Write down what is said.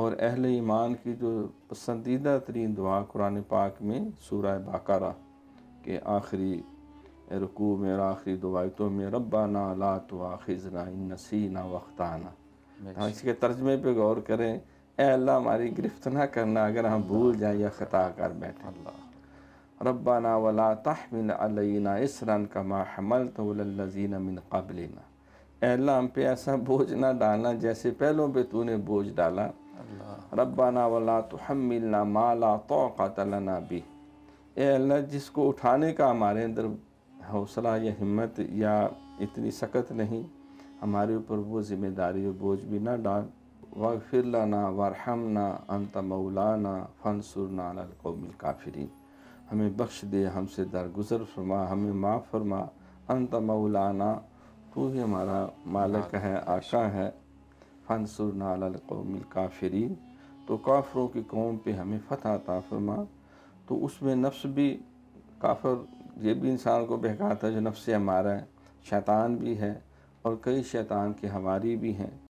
اور اہل ایمان کی جو پسندیدہ ترین دعا قرآن پاک میں سورہ باقارہ کے آخری رکوع میں اور آخری دعایتوں میں ربنا لا تواخذنا ان نسینا وقتانا وقتانہ ہاں، اس کے ترجمے پہ غور کریں اے اللہ ہماری گرفت نہ کرنا اگر ہم بھول جائیں یا خطا کر بیٹھیں اللہ ربنا ولا تحمل علینا اسرا کما حملت للذین من قبلنا اے اللہ ہم پہ ایسا بوجھ نہ ڈالنا جیسے پہلوں پہ تو نے بوجھ ڈالا ربنا ولا تحملنا تو ہم ملنا مالا بھی اے اللہ جس کو اٹھانے کا ہمارے اندر حوصلہ یا ہمت یا اتنی سکت نہیں ہمارے اوپر وہ ذمہ داری و بوجھ بھی نہ ڈال و لنا وارحمنا نہ مولانا فانصرنا فن سر نا ہمیں بخش دے ہم سے درگزر فرما ہمیں معاف فرما انت مولانا تو ہی ہمارا مالک ہے آشا ہے فن سر القوم کو تو کافروں کی قوم پہ ہمیں فتح عطا فرما تو اس میں نفس بھی کافر یہ بھی انسان کو بہکاتا ہے جو نفس ہمارا ہے شیطان بھی ہے اور کئی شیطان کے ہماری بھی ہیں